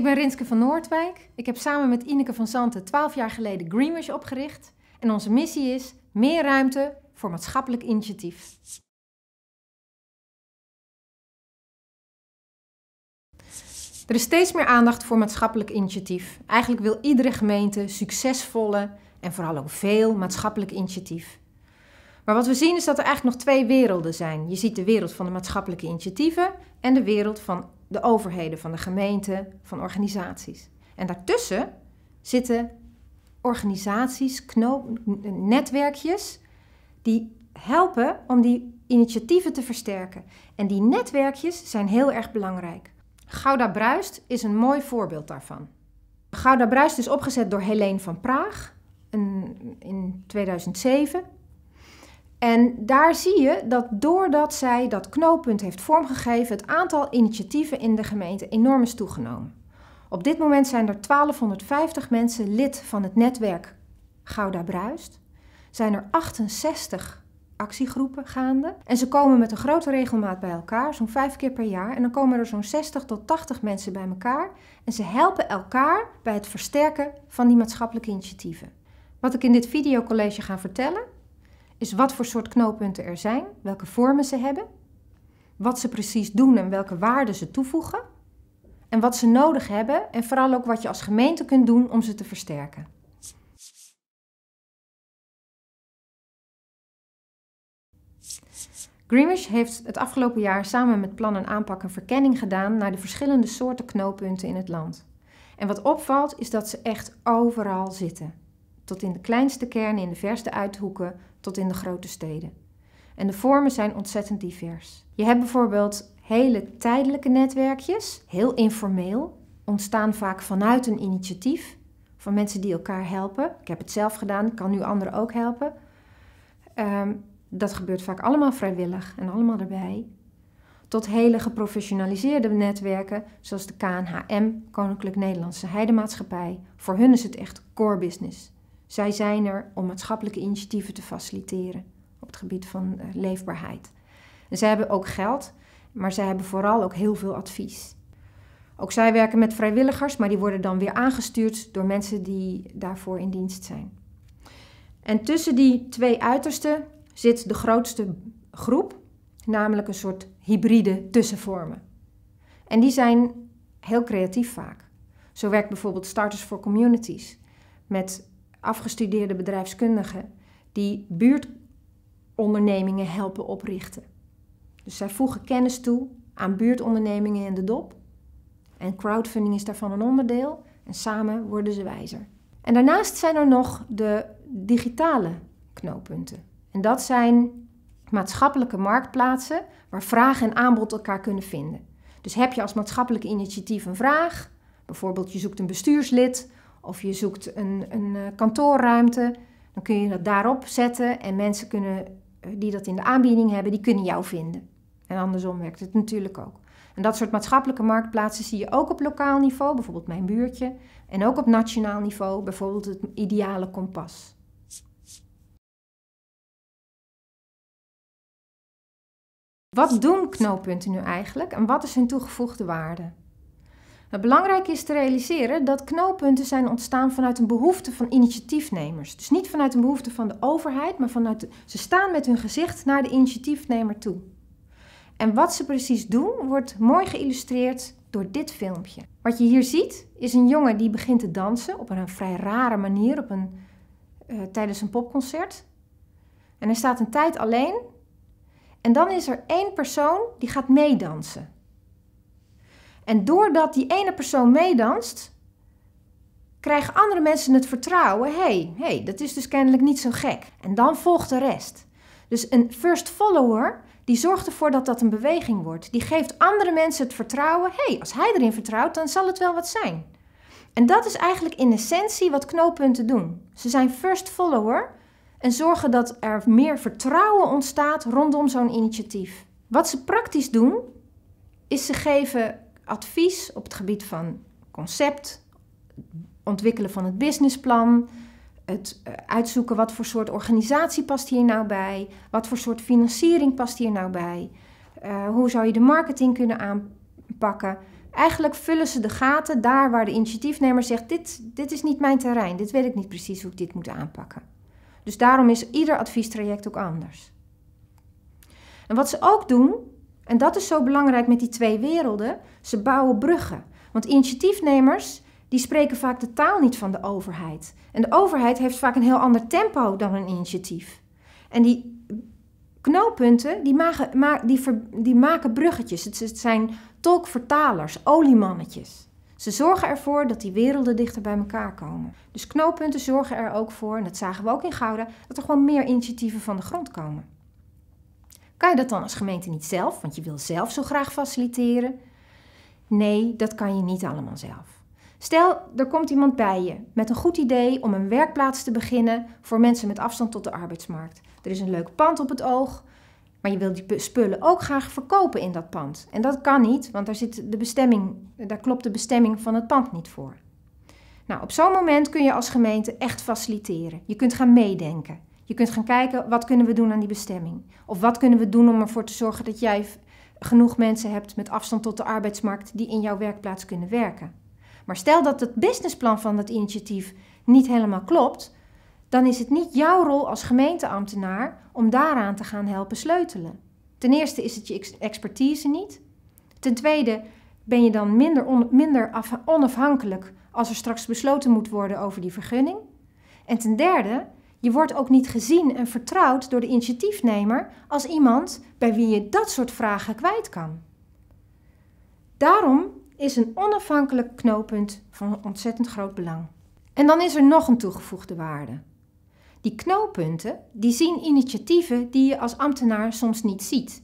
Ik ben Rinske van Noordwijk. Ik heb samen met Ineke van Zanten 12 jaar geleden Greenwich opgericht. En onze missie is meer ruimte voor maatschappelijk initiatief. Er is steeds meer aandacht voor maatschappelijk initiatief. Eigenlijk wil iedere gemeente succesvolle en vooral ook veel maatschappelijk initiatief. Maar wat we zien is dat er eigenlijk nog twee werelden zijn. Je ziet de wereld van de maatschappelijke initiatieven en de wereld van de overheden, van de gemeente, van organisaties. En daartussen zitten organisaties, netwerkjes, die helpen om die initiatieven te versterken. En die netwerkjes zijn heel erg belangrijk. Gouda Bruist is een mooi voorbeeld daarvan. Gouda Bruist is opgezet door Helene van Praag in 2007 en daar zie je dat doordat zij dat knooppunt heeft vormgegeven, het aantal initiatieven in de gemeente enorm is toegenomen. Op dit moment zijn er 1250 mensen lid van het netwerk Gouda Bruist. Zijn er 68 actiegroepen gaande. En ze komen met een grote regelmaat bij elkaar, zo'n vijf keer per jaar. En dan komen er zo'n 60 tot 80 mensen bij elkaar. En ze helpen elkaar bij het versterken van die maatschappelijke initiatieven. Wat ik in dit videocollege ga vertellen, is wat voor soort knooppunten er zijn, welke vormen ze hebben, wat ze precies doen en welke waarden ze toevoegen, en wat ze nodig hebben en vooral ook wat je als gemeente kunt doen om ze te versterken. Greenwich heeft het afgelopen jaar samen met Plan en Aanpak een verkenning gedaan naar de verschillende soorten knooppunten in het land. En wat opvalt is dat ze echt overal zitten. Tot in de kleinste kernen, in de verste uithoeken, tot in de grote steden. En de vormen zijn ontzettend divers. Je hebt bijvoorbeeld hele tijdelijke netwerkjes, heel informeel, ontstaan vaak vanuit een initiatief van mensen die elkaar helpen. Ik heb het zelf gedaan, ik kan nu anderen ook helpen. Ehm, dat gebeurt vaak allemaal vrijwillig en allemaal erbij. Tot hele geprofessionaliseerde netwerken, zoals de KNHM, Koninklijk Nederlandse Heidemaatschappij. Voor hun is het echt core business. Zij zijn er om maatschappelijke initiatieven te faciliteren op het gebied van eh, leefbaarheid. En zij hebben ook geld, maar zij hebben vooral ook heel veel advies. Ook zij werken met vrijwilligers, maar die worden dan weer aangestuurd door mensen die daarvoor in dienst zijn. En tussen die twee uitersten zit de grootste groep, namelijk een soort hybride tussenvormen. En die zijn heel creatief vaak. Zo werkt bijvoorbeeld Starters for Communities met afgestudeerde bedrijfskundigen die buurtondernemingen helpen oprichten. Dus zij voegen kennis toe aan buurtondernemingen in de dop. En crowdfunding is daarvan een onderdeel. En samen worden ze wijzer. En daarnaast zijn er nog de digitale knooppunten. En dat zijn maatschappelijke marktplaatsen waar vraag en aanbod elkaar kunnen vinden. Dus heb je als maatschappelijk initiatief een vraag, bijvoorbeeld je zoekt een bestuurslid of je zoekt een, een eh, kantoorruimte, dan kun je dat daarop zetten en mensen kunnen, eh, die dat in de aanbieding hebben, die kunnen jou vinden. En andersom werkt het natuurlijk ook. En dat soort maatschappelijke marktplaatsen zie je ook op lokaal niveau, bijvoorbeeld mijn buurtje, en ook op nationaal niveau, bijvoorbeeld het ideale kompas. Wat doen knooppunten nu eigenlijk en wat is hun toegevoegde waarde? belangrijk is te realiseren dat knooppunten zijn ontstaan vanuit een behoefte van initiatiefnemers. Dus niet vanuit een behoefte van de overheid, maar vanuit ze staan met hun gezicht naar de initiatiefnemer toe. En wat ze precies doen wordt mooi geïllustreerd door dit filmpje. Wat je hier ziet is een jongen die begint te dansen op een vrij rare manier op een, eh, tijdens een popconcert. En hij staat een tijd alleen. En dan is er één persoon die gaat meedansen. En doordat die ene persoon meedanst, krijgen andere mensen het vertrouwen: hey, hey, dat is dus kennelijk niet zo gek. En dan volgt de rest. Dus een first follower die zorgt ervoor dat dat een beweging wordt. Die geeft andere mensen het vertrouwen: hey, als hij erin vertrouwt, dan zal het wel wat zijn. En dat is eigenlijk in essentie wat knooppunten doen. Ze zijn first follower en zorgen dat er meer vertrouwen ontstaat rondom zo'n initiatief. Wat ze praktisch doen, is ze geven advies op het gebied van concept, ontwikkelen van het businessplan, het eh, uitzoeken wat voor soort organisatie past hier nou bij, wat voor soort financiering past hier nou bij, eh, hoe zou je de marketing kunnen aanpakken. Eigenlijk vullen ze de gaten daar waar de initiatiefnemer zegt: dit, dit is niet mijn terrein, dit weet ik niet precies hoe ik dit moet aanpakken. Dus daarom is ieder adviestraject ook anders. En wat ze ook doen, en dat is zo belangrijk met die twee werelden. Ze bouwen bruggen. Want initiatiefnemers die spreken vaak de taal niet van de overheid. En de overheid heeft vaak een heel ander tempo dan een initiatief. En die knooppunten die, maken die, maken bruggetjes. Het, het zijn tolkvertalers, oliemannetjes. Ze zorgen ervoor dat die werelden dichter bij elkaar komen. Dus knooppunten zorgen er ook voor, en dat zagen we ook in Gouda, dat er gewoon meer initiatieven van de grond komen. Kan je dat dan als gemeente niet zelf, want je wil zelf zo graag faciliteren? Nee, dat kan je niet allemaal zelf. Stel, er komt iemand bij je met een goed idee om een werkplaats te beginnen voor mensen met afstand tot de arbeidsmarkt. Er is een leuk pand op het oog, maar je wil die spullen ook graag verkopen in dat pand. En dat kan niet, want daar, zit de bestemming, daar klopt de bestemming van het pand niet voor. Nou, op zo'n moment kun je als gemeente echt faciliteren. Je kunt gaan meedenken. Je kunt gaan kijken wat kunnen we doen aan die bestemming. Of wat kunnen we doen om ervoor te zorgen dat jij genoeg mensen hebt met afstand tot de arbeidsmarkt die in jouw werkplaats kunnen werken. Maar stel dat het businessplan van dat initiatief niet helemaal klopt, dan is het niet jouw rol als gemeenteambtenaar om daaraan te gaan helpen sleutelen. Ten eerste is het je expertise niet. Ten tweede ben je dan minder, minder onafhankelijk als er straks besloten moet worden over die vergunning. En ten derde je wordt ook niet gezien en vertrouwd door de initiatiefnemer als iemand bij wie je dat soort vragen kwijt kan. Daarom is een onafhankelijk knooppunt van ontzettend groot belang. En dan is er nog een toegevoegde waarde. Die knooppunten die zien initiatieven die je als ambtenaar soms niet ziet.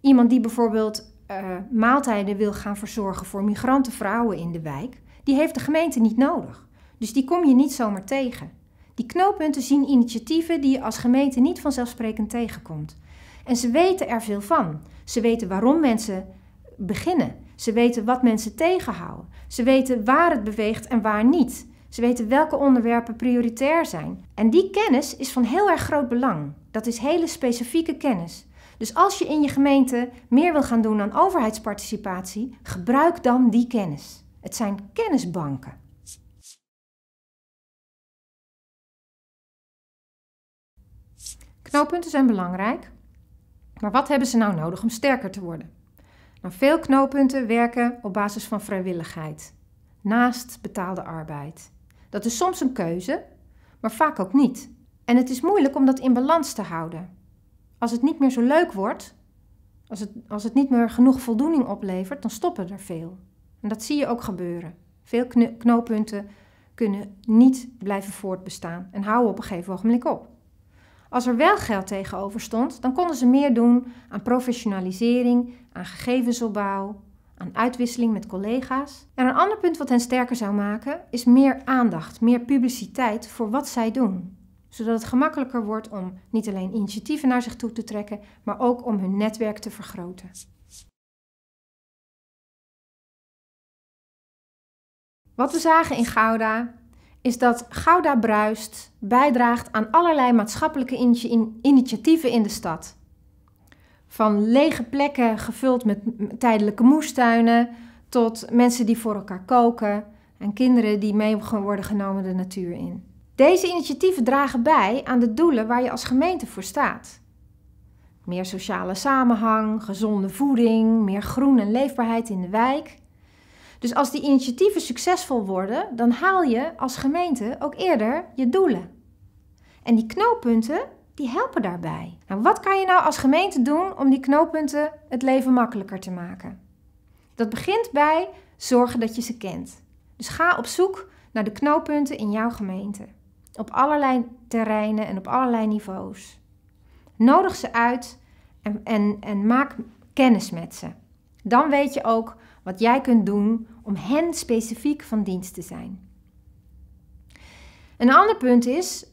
Iemand die bijvoorbeeld eh, maaltijden wil gaan verzorgen voor migrantenvrouwen in de wijk, die heeft de gemeente niet nodig. Dus die kom je niet zomaar tegen. Die knooppunten zien initiatieven die je als gemeente niet vanzelfsprekend tegenkomt. En ze weten er veel van. Ze weten waarom mensen beginnen. Ze weten wat mensen tegenhouden. Ze weten waar het beweegt en waar niet. Ze weten welke onderwerpen prioritair zijn. En die kennis is van heel erg groot belang. Dat is hele specifieke kennis. Dus als je in je gemeente meer wil gaan doen aan overheidsparticipatie, gebruik dan die kennis. Het zijn kennisbanken. Knooppunten zijn belangrijk, maar wat hebben ze nou nodig om sterker te worden? Nou, veel knooppunten werken op basis van vrijwilligheid, naast betaalde arbeid. Dat is soms een keuze, maar vaak ook niet. En het is moeilijk om dat in balans te houden. Als het niet meer zo leuk wordt, als het, als het niet meer genoeg voldoening oplevert, dan stoppen er veel. En dat zie je ook gebeuren. Veel knooppunten kunnen niet blijven voortbestaan en houden op een gegeven ogenblik op. Als er wel geld tegenover stond, dan konden ze meer doen aan professionalisering, aan gegevensopbouw, aan uitwisseling met collega's. En een ander punt wat hen sterker zou maken, is meer aandacht, meer publiciteit voor wat zij doen. Zodat het gemakkelijker wordt om niet alleen initiatieven naar zich toe te trekken, maar ook om hun netwerk te vergroten. Wat we zagen in Gouda is dat Gouda Bruist bijdraagt aan allerlei maatschappelijke initiatieven in de stad. Van lege plekken gevuld met tijdelijke moestuinen tot mensen die voor elkaar koken en kinderen die mee worden genomen de natuur in. Deze initiatieven dragen bij aan de doelen waar je als gemeente voor staat. Meer sociale samenhang, gezonde voeding, meer groen en leefbaarheid in de wijk dus als die initiatieven succesvol worden, dan haal je als gemeente ook eerder je doelen. En die knooppunten, die helpen daarbij. Nou, wat kan je nou als gemeente doen om die knooppunten het leven makkelijker te maken? Dat begint bij zorgen dat je ze kent. Dus ga op zoek naar de knooppunten in jouw gemeente. Op allerlei terreinen en op allerlei niveaus. Nodig ze uit en, en, en maak kennis met ze. Dan weet je ook wat jij kunt doen om hen specifiek van dienst te zijn. Een ander punt is,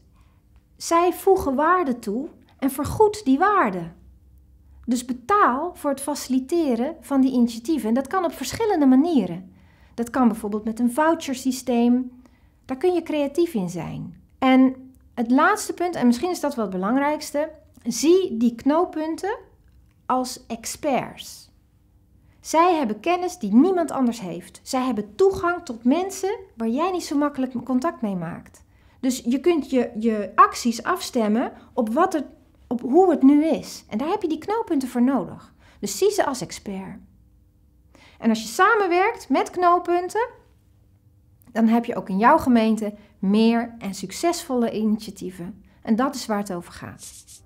zij voegen waarde toe en vergoed die waarde. Dus betaal voor het faciliteren van die initiatieven. En dat kan op verschillende manieren. Dat kan bijvoorbeeld met een vouchersysteem. Daar kun je creatief in zijn. En het laatste punt, en misschien is dat wel het belangrijkste, zie die knooppunten als experts. Zij hebben kennis die niemand anders heeft. Zij hebben toegang tot mensen waar jij niet zo makkelijk contact mee maakt. Dus je kunt je, je acties afstemmen op, wat het, op hoe het nu is. En daar heb je die knooppunten voor nodig. Dus zie ze als expert. En als je samenwerkt met knooppunten, dan heb je ook in jouw gemeente meer en succesvolle initiatieven. En dat is waar het over gaat.